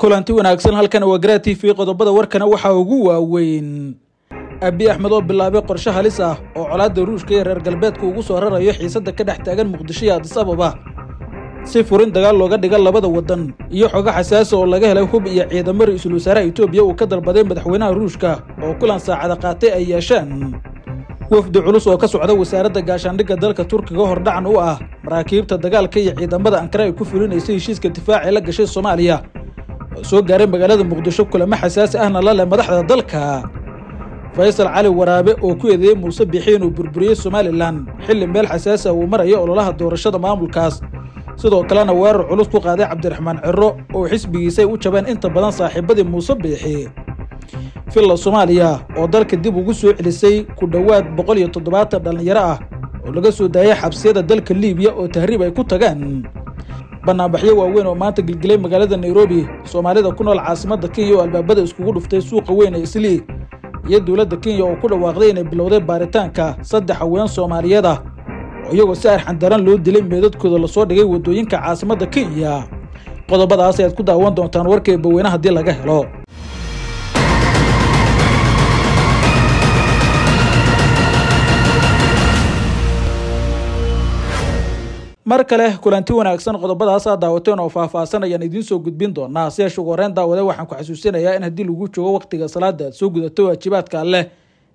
kulanti wanaagsan halkana waa garaa t v qodobada warkana waxaa ugu waaweyn abi axmed oo bilaabay qorshe halis ah oo colaadda ruushka iyo reer galbeedka ugu soo rarayo xiisadda ka dhex taagan muqdisho iyo adis ababa si furin dagaal looga dhiga labada waddan iyo xogo xasaasa oo laga helay hub iyo ciidamo ra-iisul wasaaraha itoobiya uu ka dalbaday madaxweynaha ruushka oo kulan saacada qaatay ay yeeshaan wafdi culus oo ka socda wasaaradda gaashaandhigga dalka turkiga hordhacan u ah maraakiibta dagaalka iyo ciidamada ankara ay ku fulinaysay heshiiska difaac ee la gashay soomaaliya soo gaaray magaalada muqdisho kulamo xasaasi ahna la leh madaxda dalka faysal cali waraabe oo ku eedeeyey muuse bixiin inuu burburiyey somalilan xilli meel xasaasi ah uu maraya ololaha doorashada maamulkaas sidoo kalena weerar culus ku qaaday cabdiraxmaan ciro oo xisbigiisay u jabeen inta badan saaxiibadii muuse biixi filla soomaaliya oo dalka dib ugu soo celisay ku dhowaad boqol iyo toddobaatan dhallinyaro ah oo laga soo daayay xabsiyada dalka liibiya oo tahriib ay ku tagaan bannaanbaxyo waaweyn oo maanta gilgilay magaalada nairobi soomaalida ku nool caasimadda kenya oo albaabada iskugu dhuftay suuqa weyn ee islii iyo dowladda kenya oo ku dhawaaqday inay bilowday baaritaanka saddex haween soomaaliyeed ah oo iyagoo si arxandaran loo dilay meedadkooda lasoo dhigay wadooyinka caasimadda kenya qodobadaas ayaad ku daawan doontaan warkay baweyne haddii laga helo mar kale kulanti wanaagsan qodobadaasaa daawateen oo faahfaahsan ayaan idiin soo gudbin doonaa si ugu horeen daawade waxaan ku xasuusinayaa in haddii lagu joogo wakhtiga salaada soo gudato waajibaadka alleh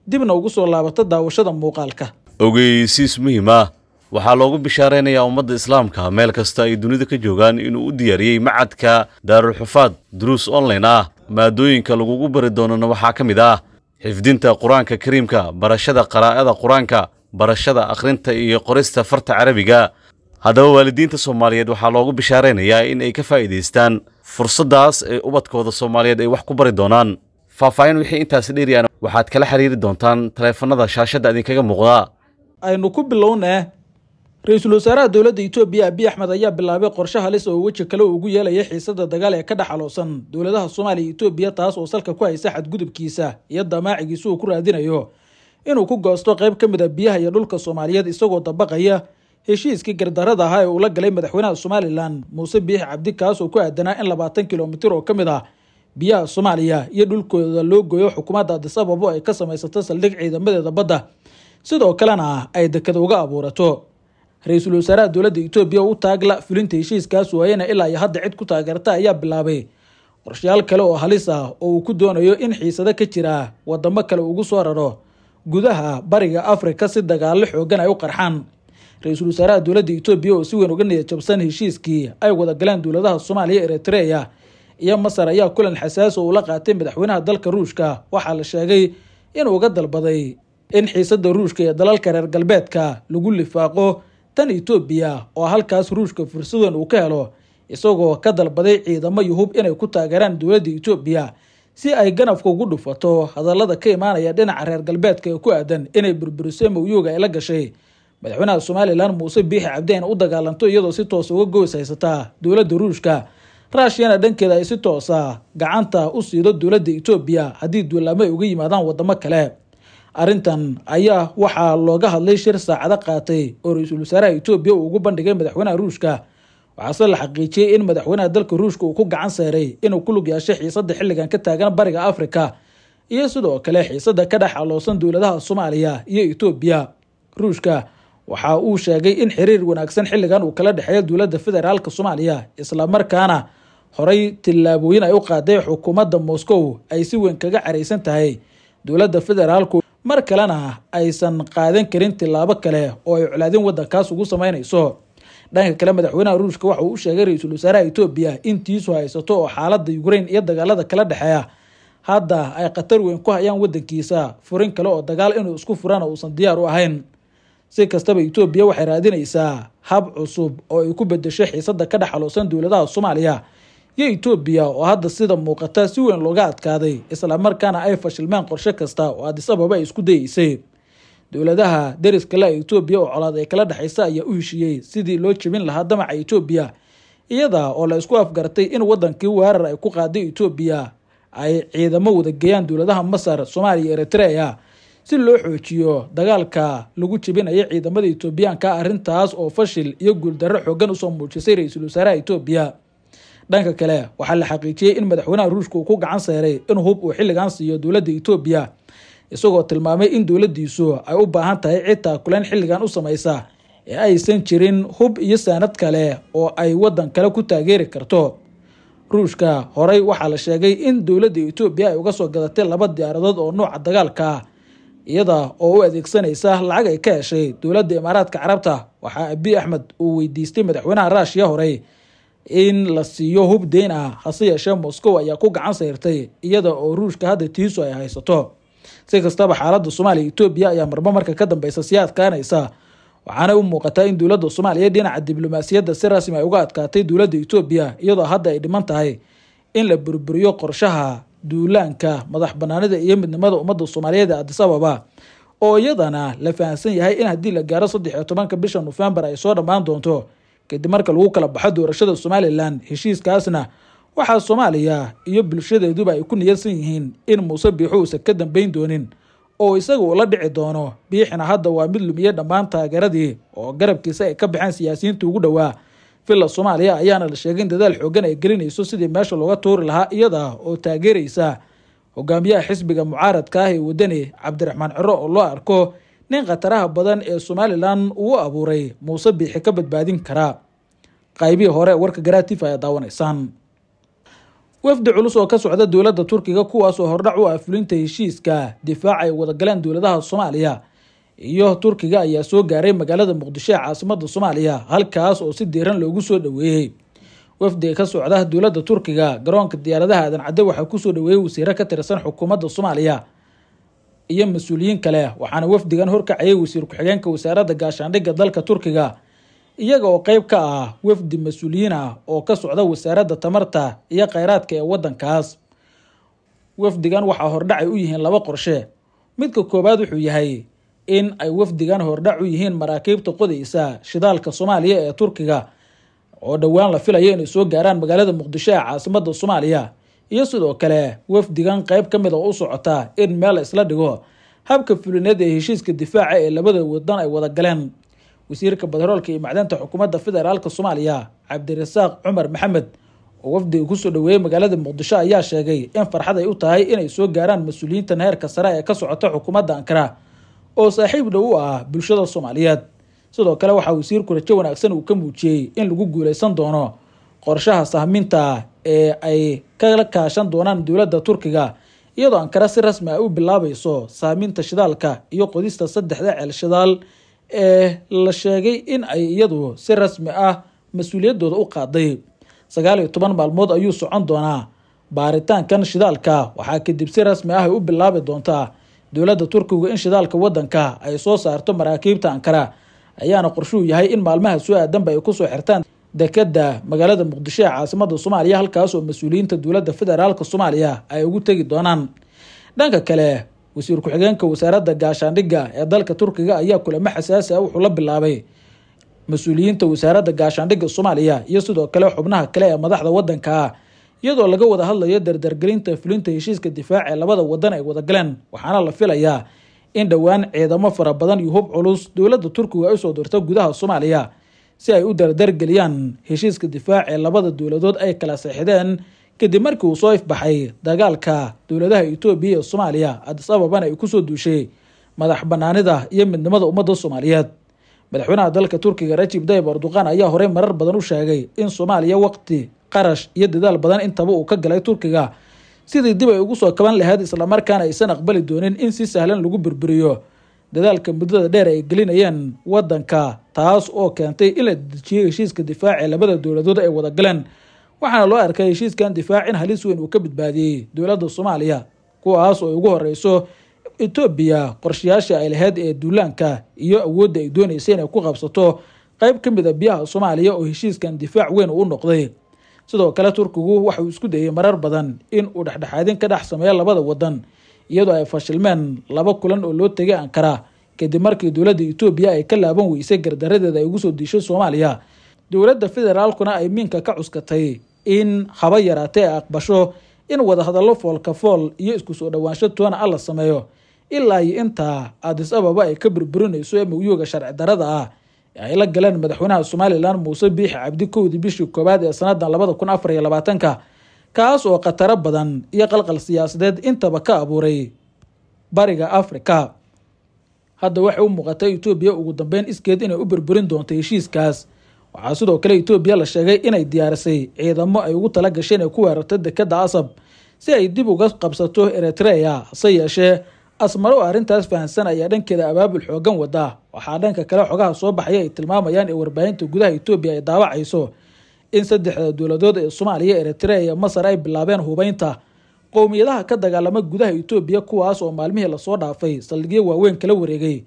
dibna ugu soo laabato daawashada muuqaalka ogeysiis muhiim ah waxaa loogu bishaaraynayaa ummadda islaamka meel kasta ay dunida ka joogaan inuu u diyaariyey macadka daarulxufaad duruus online ah maadooyinka lagugu bari doonana waxaa ka mid ah xifdinta qur-aanka kariimka barashada qaraa'ada qur-aanka barashada akhrinta iyo qorista farta carabiga haddaba waalidiinta soomaaliyeed waxaa loogu bishaaraynayaa in ay ka faa'iidaystaan fursaddaas ee ubadkooda soomaaliyeed ay wax ku bari doonaan faah-faahin wixii intaasi dheeriyaan waxaad kala xiriiri doontaan taleefanada shaashadda idinkaga muuqdaa aynu ku bilownee ra-iisul wasaaraha dowladda itoobiya abiy axmed ayaa bilaabay qorshe halis oo weji kale ugu yeelaya xiisadda dagaal ee ka dhex aloosan dowladaha soomaaliya itoobiya taas oo salka ku haysa xadgudubkiisa iyo damaacigiisa uu ku raadinayo inuu ku goosto qayb ka mid a ah biyaha iyo dhulka soomaaliyeed isagoo dabaqaya heshiiskii gardarada ahaa ee uu galay madaxweynaha somalilan muuse biixi cabdi kaasoo ku aadanaa in labaatan kilomitir oo ka mid ah biyaha soomaaliya iyo dhulkooda loo gooyo xukuumadda adisababo ay ka samaysato saldhig ciidamadeeda badda sidoo kalena ay dekada uga abuurato ra-iisul wasaaraha dowladda etoobiya u taagla fulinta heshiiskaas waayana ilaa iyo hadda cid ku taageerta ayaa bilaabay qorshayaal kale oo halis ah oo uu ku doonayo in xiisado ka jira wadamo kale ugu soo raro gudaha bariga afrika si dagaallo xoogan ay u qarxaan ra-iisul wasaaraha dowladda etoobiya oo si weyn uga niyad jabsan heshiiskii ay wada galeen dowladaha soomaaliya eritreya iyo masar ayaa kulan xasaas oo ula qaatay madaxweynaha dalka ruushka waxaa la sheegay inuu uga dalbaday in xiisada ruushka ee dalalka reer galbeedka lagu lifaaqo tan etoobiya oo halkaas ruushka fursadan uu ka helo isagoo ka dalbaday ciidamo yuhub inay ku taageeraan dowladda etoobiya si ay ganafka ugu dhufato hadallada ka imaanaya dhinaca reer galbeedka ee ku aadan inay burburisay mawyuuga ay la gashay madaxweynaha somalilan muuse biixi cabdeen u dagaalanto iyadoo si toosa uga goys haysataa dowladda ruushka rushiyana dhankeeda ay si toosa ah gacanta u siido dowladda etoobiya haddii duulaamo ay uga yimaadaan wadamo kale arrintan ayaa waxaa looga hadlay shir saacado qaatay oo ra-iisul wasaaraha etoobiya uu ugu bandhigay madaxweynaha ruushka waxaase la xaqiijiyey in madaxweynaha dalka ruushka uu ku gacan seeray inuu ku lug yaashay xiisadda xilligan ka taagan bariga afrika iyo sidoo kale xiisadda ka dhex aloosan dowladaha soomaaliya iyo etoobiya ruushka waxa uu sheegay in xiriir wanaagsan xilligan uu kala dhexeeyo dowladda federaalk soomaaliya islamarkaana horay tillaabooyin ay u qaaday xukuumadda moscow ay si weyn kaga caraysan tahay dowladda federaalku mar kalena aysan qaadan karin tillaabo kale oo ay colaadin waddankaas ugu sameynayso dhanka kale madaxweynaha ruushka waxa uu u sheegay ra-iisul wasaaraha etoobiya in tiisu haysato oo xaaladda ukrain iyo dagaalada kala dhexeeya hadda ay khatar weyn ku hayaan waddankiisa furin kale oo dagaal inuu isku furana uusan diyaar u ahayn si kastaba etoobiya waxay raadinaysaa hab cusub oo ay ku bedesho xiisada ka dhex dowladaha soomaaliya iyo etoobiya oo hadda sida muuqata si weyn looga adkaaday islamarkaana ay fashilmeen qorshe kasta oo adis ababa ay isku dayeysay dowladaha deriska laa etoobiya oo colaad ee kala dhexaysa ayaa u heshiiyey sidii loo jebin lahaa damaca etoobiya iyada oo la isku afgartay in wadankii weerar ay ku qaaday etoobiya ay ciidamo wadageeyaan dowladaha masar soomaaliya iyo eritrea si loo xoojiyo dagaalka lagu jebinayo ciidamada etoobiyaanka arrintaas oo fashil iyo guuldarro xoogan usoo muujisay ra-iisul wasaaraha etoobiya dhanka kale waxaa la xaqiijiyey in madaxweynaha ruushka uu ku gacan seeray inuu hub uu xilligan siiyo dowladda etoobiya isagoo tilmaamay in dowladdiisu ay u baahan tahay cid taakuleen xilligan u samaysa ee aysan jirin hub iyo saanad kale oo ay waddan kale ku taageeri karto ruushka horay waxaa la sheegay in dowladda etoobiya ay uga soo gadatay laba diyaaradood oo nooca dagaalka iyada oo u adeegsanaysa lacag ay ka heshay dowladda imaaraadka carabta waxaa abi axmed uu weydiistay madaxweynaha raashiya horey in la siiyo hub deyn ah hase yeeshee moscow ayaa ku gacan sayrtay iyada oo ruushka hadda tiisu ay haysato si kastaba xaaladda soomaaliya etoobiya ayaa marba marka ka dambeysa sii adkaanaysa waxaana u muuqataa in dowladda soomaaliya dhinaca diblomaasiyadda si rasmi ay ah uga adkaatay dowladda etoobiya iyadoo hadda ay dhiman tahay in la burburiyo qorshaha duulaanka madax banaanida iyo midnimada ummadda soomaaliyeed ee addis ababa oo iyadana la fahamsan yahay in haddii la gaaro saddex iyo tobanka bisha nofembar ay soo dhammaan doonto kadib marka lagu kala baxo doorashada somalilan heshiiskaasna waxaa soomaaliya iyo bulshadeeduba ay ku niyadsan yihiin in muuse biixo uusan ka dambeyn doonin oo isaga uu dhici doono biixina hadda waa mid lumiye dhammaan taageeradii oo garabkiisa ay ka baxeen siyaasiyiinta ugu dhowaa filla soomaaliya ayaana la sheegay in dadaal xooggan ay gelinayso sidii meesha looga tuuri lahaa iyada oo taageeraysa hogaamiyaha xisbiga mucaaradka ah ee wadani cabdiraxmaan ciro oo loo arko nin khataraha badan ee somalilan uu abuuray muuse biixi ka badbaadin karaa qaybihii hore warka garaatif ayaa daawanaysaan wafdi culus oo ka socda dowladda turkiga kuwaas oo hordhac u ah fulinta heshiiska difaac ay wadagaleen dowladaha soomaaliya iyo turkiga ayaa soo gaaray magaalada muqdisho ee caasimada soomaaliya halkaas oo si diiran loogu soo dhaweeyey wafdiga ka socda dowladda turkiga garoonka diyaaradaha aadan cadde waxaa kusoo dhaweeyey wasiiro ka tirsan xukuumadda soomaaliya iyo mas-uuliyiin kale waxaana wafdigan horkacayay wasiir ku-xigeenka wasaaradda gaashaandhigga dalka turkiga iyaga oo qeyb ka ah wafdi mas-uuliyiin ah oo ka socda wasaaradda tamarta iyo kheyraadka ee wadankaas wafdigan waxaa hordhacay u yihiin laba qorshe midka koowaad wuxuu yahay in ay wafdigan hordhac u yihiin maraakiibta qodaysa shidaalka soomaaliya ee turkiga oo dhowaan la filayo inay soo gaaraan magaalada muqdisho ee caasimada soomaaliya iyo sidoo kale wafdigan qeyb ka mid ah oo u socota in meel isla dhigo habka fulineed ee heshiiska difaaca ee labada wadan ay wada galeen wasiirka badaroolka iyo macdanta xukuumadda federaalka soomaaliya cabdirasaaq cumar maxamed oo wafdiga kusoo dhaweeyey magaalada muqdisho ayaa sheegay in farxad ay u tahay inay soo gaaraan mas uuliyiinta heerka sare ee ka socota xukuumadda ankara oo saaxiib u ah bulshada soomaaliyeed sidoo kale waxaa wasiirku rajo wanaagsan uu ka muujiyey in lagu guuleysan doono qorshaha sahminta ee ay kala kaashan doonaan dowladda turkiga iyadoo ankara si rasmi ah u bilaabayso sahminta shidaalka iyo qodista saddexda ceel shidaal ee la sheegay in ay iyadu si rasmi ah mas-uuliyaddooda u qaaday sagaal iyo toban maalmood ayuu socon doonaa baaritaankan shidaalka waxaa kadib si rasmi ah ay u bilaabi doontaa dowladda turkigu in shidaalka wadanka ay soo saarto maraakiibta ankara ayaana qorshuhu yahay in maalmaha su-a danbe ay kusoo xirtaan dekeda magaalada muqdisho ee caasimada soomaaliya halkaas oo mas-uuliyiinta dowladda federaalka soomaaliya ay ugu tegi doonaan dhanka kale wasiir ku-xigeenka wasaaradda gaashaandhigga ee dalka turkiga ayaa kulamo xasaasi ah wuxuu la bilaabay mas-uuliyiinta wasaaradda gaashaandhigga soomaaliya iyo sidoo kale xubnaha kale ee madaxda wadanka ah iyadoo laga wada hadlayo dardargelinta fulinta heshiiska difaac ee labada wadan ay wadagaleen waxaana la filayaa in dhowaan ciidamo fara badan iyo hub culus dowladda turkiga ay usoo dirto gudaha soomaaliya si ay u dardargeliyaan heshiiska difaac ee labada dowladood ay kala seexdeen kadib markii uu soo ifbaxay dagaalka dowladaha etoobiya ee soomaaliya adis ababana ay kusoo duushay madax banaanida iyo midnimada ummadda soomaaliyeed madaxweynaha dalka turkiga rajib dayib erdoqan ayaa horey marar badan u sheegay in soomaaliya waqti qarash iyo dadaal badan intaba uu ka galay turkiga sidii dib ay ugu soo kaban lahayd islamarkaana aysan aqbali doonin in si sahlan lagu burburiyo dadaalka muddada dheer ay gelinayeen wadanka taas oo keentay in la dejiyey heshiiska difaac ee labada dowladood ay wada galeen waxaana loo arkay heshiiskan difaac in halis weyn uu ka badbaadiyey dowladda soomaaliya kuwaas oo ay ugu horeyso etoobiya qorshayaasha ay lahayd ee duulaanka iyo awoodda ay dooneysay inay ku qabsato qayb ka mid a ah biyaha soomaaliya oo heshiiskan difaac weyn uu noqday sidoo kale turkigu waxa uu isku dayey marar badan in uu dhexdhexaadin ka dhex sameeyo labada wadan iyadoo ay fashilmeen laba kulan oo loo tegay ankara kadib markii dowladda etoobiya ay ka laaban weysay gardaradeeda ay ugu soo diishay soomaaliya dowladda federaalkuna ay miinka ka cuskatay in haba yaraatee ay aqbasho in wadahadallo foolka fool iyo isku soo dhowaansho toona ah la sameeyo ilaa iyo intaa adis ababa ay ka burburinayso ee mawiyooga sharci darada ah ay la galeen madaxweynaha somalilan muuse biixi cabdi kowdii bishii koowaad ee sanada labada kun afar iyo labaatanka kaas oo khataro badan iyo qalqal siyaasadeed intaba ka abuuray bariga afrika hadda waxay u muuqatay etoobiya ugu dambeyn iskeed inay u burburin doonto heshiiskaas waxaa sidoo kale etoobiya la sheegay inay diyaarisay ciidamo ay ugu tala gasheen ay ku weerarta dekedda asab si ay dib uga qabsato eritreya hase yeeshee asmaro arrintaas fahamsan ayaa dhankeeda abaabul xoogan wadaa waxaa dhanka kale xogaha soo baxaya ay tilmaamayaan ee warbaahinta gudaha etoobiya ay daawacayso in saddexda dowladood ee soomaaliya eritrea iyo masar ay bilaabeen hubeynta qowmiyadaha ka dagaalama gudaha etoobiya kuwaas oo maalmihii lasoo dhaafay saldhigyo waaweyn kala wareegay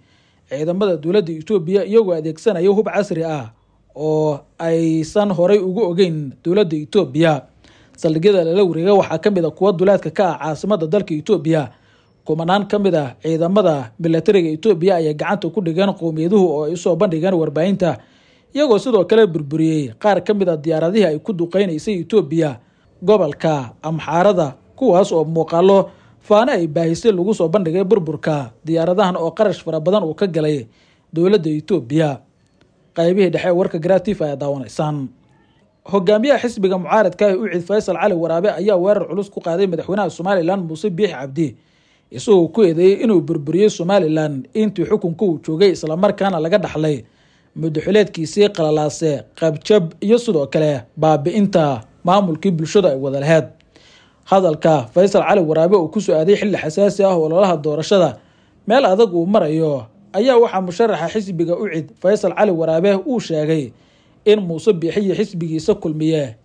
ciidamada dowladda etoobiya iyagoo adeegsanaya hub casri ah oo aysan horay ugu ogeyn dowladda etoobiya saldhigyada lala wareega waxaa kamid a ah kuwa duleedka ka ah caasimada dalka etoobiya kumanaan ka mid ah ciidamada milatariga etoobiya ayay gacanta ku dhigeen qowmiyaduhu oo ay usoo bandhigeen warbaahinta iyagoo sidoo kale burburiyey qaar ka mid a ah diyaaradihii ay ku duqeynaysay etoobiya gobolka amxaarada kuwaas oo muuqaalo faano ay baahisay lagu soo bandhigay burburka diyaaradahan oo qarash fara badan uu ka galay dowladda etoobiya qaybihii dhexe warka gratif ayaa daawanaysaan hogaamiyaha xisbiga mucaaradka ee u faysal cali waraabe ayaa weerar culus ku qaaday madaxweynaha somalilan muuse biix cabdi isagoo ku eedeeyey inuu burburiyey somalilan intii xukunka uu joogay islamarkaana laga dhaxlay mudaxuleedkiisii qalalaase qabjab iyo sidoo kale baabi-inta maamulkii bulshada ay wada laheyd hadalka faysal cali waraabe uu ku soo aaday xilli xasaasi ah ololaha doorashada meel adag uu marayo ayaa waxaa musharaxa xisbiga u cid faysal cali waraabe uu sheegay in muuse biixiyo xisbigiisa kulmiye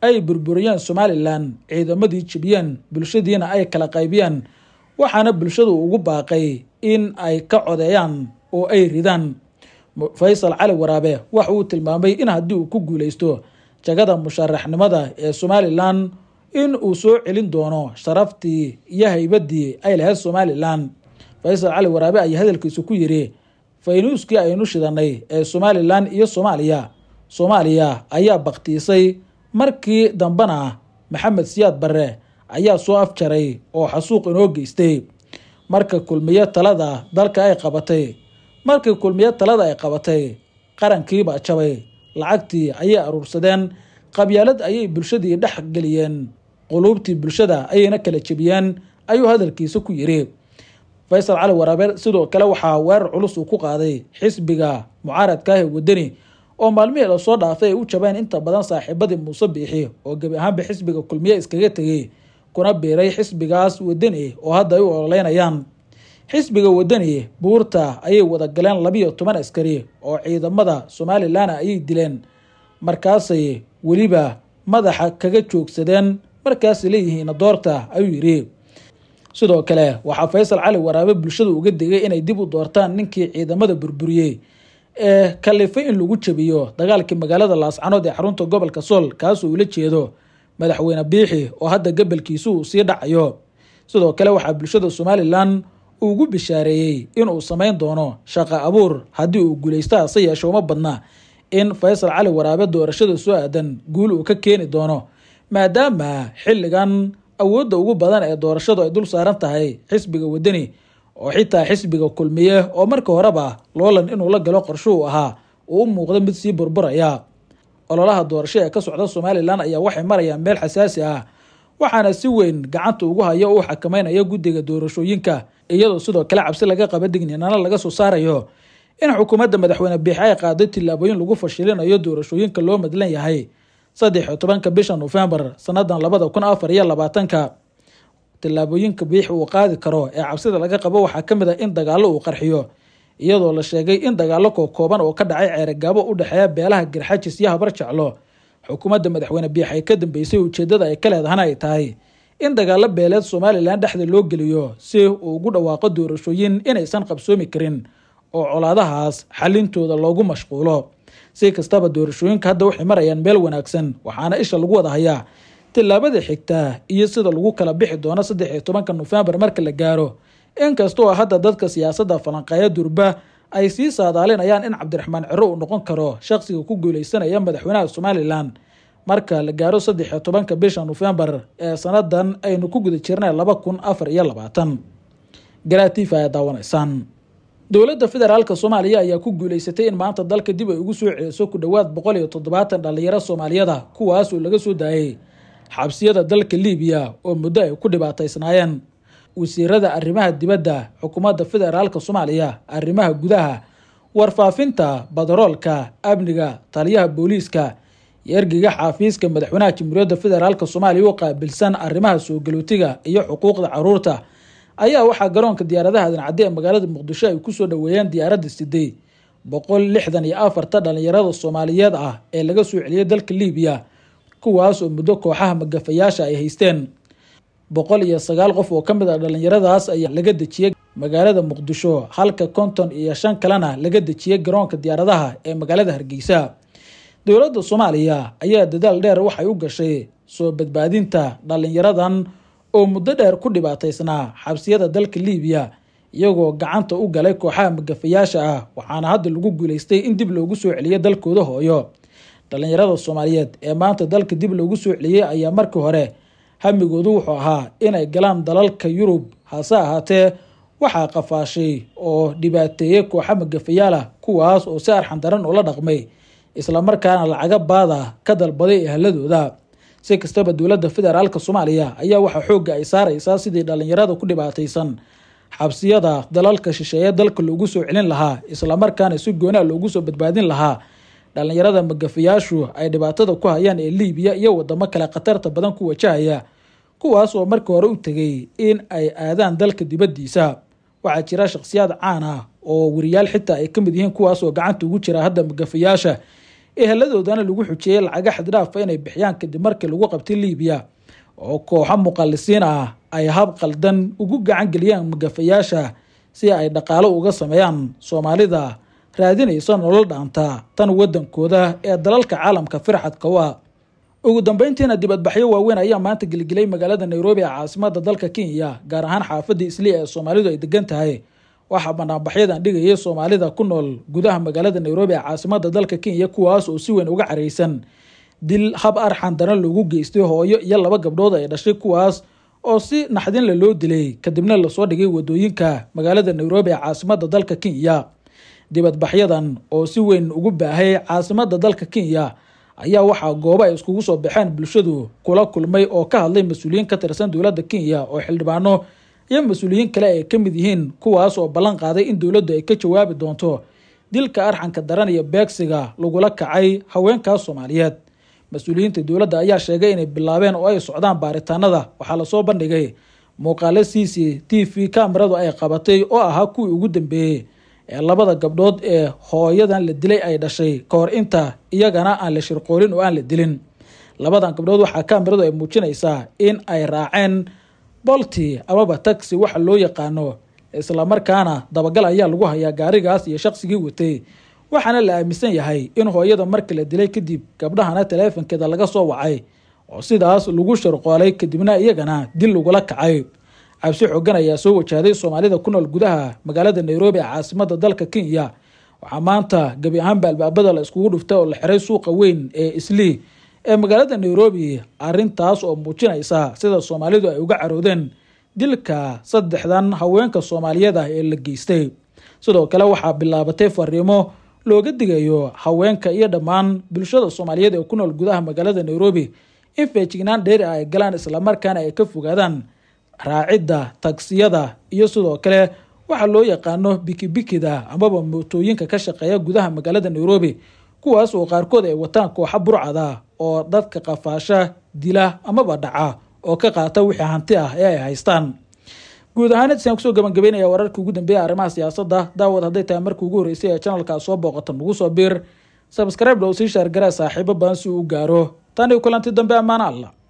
ay burburiyeen somalilan ciidamadii jibiyeen bulshadiina ay kala qaybiyeen waxaana bulshadu ugu baaqay in ay ka codeeyaan oo ay ridaan faysal cali waraabe waxa uu tilmaamay in haddii uu ku guuleysto jagada musharaxnimada ee somalilan in uu soo celin doono sharaftii iyo haybadii ay lahayd somalilan faysal cali waraabe ayaa hadalkiisu ku yiri faynuuskii aynu shidanay ee somalilan iyo soomaaliya soomaaliya ayaa baktiisay markii dambana maxamed siyaad barre ayaa soo afjaray oo xasuuq inoo geystay marka kulmiyo talada dalka ay qabatay markii kulmiyo talada ay qabatay qarankiibaa jabay lacagtii ayay aruursadeen qabyaalad ayay bulshadii dhex geliyeen quluubtii bulshada ayayna kala jebiyeen ayuu hadalkiisa ku yidhi faysal cali waraabeer sidoo kale waxaa weerar culus uu ku qaaday xisbiga mucaaradkaah wadani oo maalmihii lasoo dhaafay ay u jabeen inta badan saaxiibadii muuse biixi oo gebi ahaanba xisbiga kulmiye iskaga tegey kuna biiray xisbigaas wadaniye eh, oo hadda ay u ololeynayaan xisbiga wadaniye eh, buurta ayay wada galeen labiyo toban askari oo ciidamada somalilanna ayay dileen markaasay weliba madaxa kaga joogsadeen markaasay leeyihiinna doorta ayuu yidhi sidoo kale waxaa faysal cali waraabe bulshada uga degay inay dib u doortaan ninkii ciidamada burburiyey ee kalifay in lagu jabiyo dagaalkii magaalada laascanood ee xarunta gobolka sool kaasoo ula jeedo madaxweyne biixi oo hadda gebelkiisu uu sii dhacayo sidoo kale waxaa bulshada somalilan ugu bishaareeyey inuu samayn doono shaqo abuur haddii uu guulaysto hase yeeshe uma badna in faysal cali waraabe doorashada soo aadan guul uu ka keeni doono maadaama xilligan awoodda ugu badan ee doorashadu ay dul saaran tahay xisbiga wadani oo xitaa xisbiga kulmiye oo marka horeba loolan inuu la galo qorshuhu ahaa uu u muuqda mid sii burburaya ololaha doorasho ee ka socda somalilan ayaa waxay marayaan meel xasaasi ah waxaana si weyn gacanta ugu haya uu xakameynaya guddiga doorashooyinka iyadoo sidoo kale cabsi laga qaba digninana laga soo saarayo in xukuumadda madaxweyne biixi ay qaaday tillaabooyin lagu fashilinayo doorashooyinka loo madlan yahay saddexiyo tobanka bisha nofembar sannadan labada kun afar iyo labaatanka tillaabooyinka biixi uu qaadi karo ee cabsida laga qabo waxaa ka mid a ah in dagaallo uu qarxiyo iyadoo la sheegay in dagaallo kookooban oo ka dhacay ceeregaabo u dhexeeya beelaha girxajis iyo habarjeclo xukuumadda madaxweyne biix ay ka dambeysay ujeeddada ay ka leedahana ay tahay in dagaalo beeleed somalilan dhexda loo geliyo si uu ugu dhawaaqo doorashooyin inaysan qabsoomi karin oo colaadahaas xalintooda loogu mashquulo si kastaba doorashooyinka hadda waxay marayaan meel wanaagsan waxaana isha lagu wada hayaa tillaabada xigtaa iyo sida lagu kala bixi doono saddex iyo tobanka nofembar marka la gaaro inkastoo hadda dadka siyaasadda falanqeeya durba ay sii saadaalinayaan in cabdiraxmaan ciro uu noqon karo shaqsiga ku guuleysanaya madaxweynaha somalilan marka la gaaro saddex iyo tobanka bisha nofembar ee sanadan aynu ku guda jirnay laba kun afar iyo labaatan garaatiifa ayaa daawanaysaan dowladda federaalka soomaaliya ayaa ku guuleysatay in maanta dalka dib ay ugu soo celiso ku dhowaad boqol iyo toddobaatan dhallinyaro soomaaliyada kuwaas oo laga soo daayay xabsiyada dalka liibiya oo muddo ay ku dhibaataysnaayeen wasiirada arrimaha dibadda xukuumadda federaalka soomaaliya arrimaha gudaha warfaafinta batroolka amniga taliyaha booliiska iyo ergeyga xaafiiska madaxweynaha jamhuuriyadda federaalk soomaaliya u qaabilsan arrimaha soo galootiga iyo xuquuqda caruurta ayaa waxaa garoonka diyaaradaha adencaddi ee magaalada muqdisho ay kusoo dhoweeyeen diyaaradda sidey boqol lixdan iyo afarta dhalinyarada soomaaliyeed ah ee laga soo celiyey dalka liibiya kuwaas oo muddo kooxaha magafayaasha ay haysteen boqol iyo sagaal qof oo kamid ah dhallinyaradaas ayaa laga dejiyey magaalada muqdisho halka konton iyo shan kalena laga dejiyey garoonka diyaaradaha ee magaalada hargeysa dowladda soomaaliya ayaa dadaal dheer waxay u gashay soo badbaadinta dhalinyaradan oo muddo dheer ku dhibaataysnaa xabsiyada dalka liibiya iyagoo gacanta u galay kooxaha magafayaasha ah waxaana hadda lagu guuleystay in dib loogu soo celiyo dalkooda hooyo dhalinyarada soomaaliyeed ee maanta dalka dib loogu soo celiyey ayaa markii hore hamigoodu wuxuu ahaa inay galaan dalalka yurub hase ahaatee waxaa qafaashay oo dhibaateeyey kooxa magafayaal kuwaas oo si arxandaran ula dhaqmay islamarkaana lacaga baada ka dalbaday ehaladooda si kastaba dowladda federaalka soomaaliya ayaa waxaa xoogga ay saaraysaa sidii dhallinyarada ku dhibaataysan xabsiyada dalalka shisheeye dalka loogu soo celin lahaa islamarkaana si goonaa loogu soo badbaadin lahaa dhallinyarada magafayaashu ay dhibaatada ku hayaan ee liibiya iyo wadamo kale khatarta badan ku wajahaya kuwaas oo markii hore u tegay in ay aadaan dalka dibaddiisa waxaa jira shakhsiyaad caan ah oo wariyaal xitaa ay ka mid yihiin kuwaas oo gacanta ugu jira hadda magafayaasha eheladoodana lagu xujeeyey lacaga xaddhaafa inay bixiyaan kadib markii lagu qabtay liibiya oo kooxo muqallisiin ah ay hab qaldan ugu gacan geliyeen magafayaasha si ay dhaqaalo uga sameeyaan soomaalida raadinaysa nolol dhaanta tan wadankooda ee dalalka caalamka firxadka u ah. ugu dambayntiina dibadbaxyo waaweyn ayaa maanta gelgilay magaalada nairobi ee caasimada dalka kenya gaar ahaan xaafadda islii ee soomaalidu ay degan tahay waxaa banaanbaxyadan dhigayay soomaalida ku nool gudaha magaalada nairobi ee caasimada dalka kenya kuwaas oo si weyn uga caraysan dil hab arxan dana loogu geystay hooyo iyo laba gabdhood ay dhashay kuwaas oo si naxdinle loo dilay kadibna lasoo dhigay wadooyinka magaalada nairobi ee caasimada dalka kenya dibadbaxyadan oo si weyn ugu baahay caasimadda dalka kenya ayaa waxaa goobo ay iskugu soo baxeen bulshadu kula kulmay oo ka hadlay mas-uuliyiin ka tirsan dowladda kenya oo xildhibaano iyo mas-uuliyiin kale ay ka mid yihiin kuwaas oo ballan qaaday in dowladdu ay ka jawaabi doonto dilka arxanka daran iyo beegsiga lagula kacay haweenkaas soomaaliyeed mas-uuliyiinta dowladda ayaa sheegay inay bilaabeen oo ay socdaan baaritaanada waxaa lasoo bandhigay muuqaalo c c t v kamaradu ay qabatay oo ahaa kuwii ugu dambeeyey ee labada gabdhood ee hooyadan la dilay ay dhashay kahor inta iyagana aan la shirqoolin oo aan la dilin labadan gabdhood waxaa kamiradu ay muujinaysaa in ay raaceen bolti amaba taxi waxa loo yaqaano islamarkaana dabagal ayaa lagu hayaa gaarigaas iyo shaqsigii watay waxaana la aaminsan yahay in hooyada marka la dilay kadib gabdhahana taleefonkeeda laga soo wacay oo sidaas lagu shirqoolay kadibna iyagana dil lagula kacay cabsi xoogan ayaa soo wajahday soomaalida ku nool gudaha magaalada nairobi ee caasimada dalka kenya waxaa maanta gebi ahaanba albaabada la iskugu dhuftay oo la xiray suuqa weyn ee islii ee magaalada nairobi arintaas oo muujinaysa sida soomaalidu ay uga caroodeen dilka saddexdan haweenka soomaaliyeed ah ee la geystay sidoo kale waxaa bilaabatay fariimo looga digayo haweenka iyo dhammaan bulshada soomaaliyeed ee ku nool gudaha magaalada nairobi in feejignaan dheeri ah ay galaan islamarkaana ay ka fogaadaan raacidda tagsiyada iyo sidoo kale waxaa loo yaqaano bikibikida amaba mootooyinka ka shaqeeya gudaha magaalada nairobi kuwaas oo qaarkood ay wataan kooxa burcada oo dadka qafaasha dila amaba dhaca oo ka qaata wixii hanti ah ee ay haystaan guud ahaan intasan kusoo gabagabeynaya wararka ugu dambeeya arrimaha siyaasadda daawad hadday tahay markii ugu horreysay ee janalkaa soo booqata nagu soo biir sabskraibe low sii shaargaraa saaxiibo badan si uu gaaro taniyo kulanti dambe ammaana allah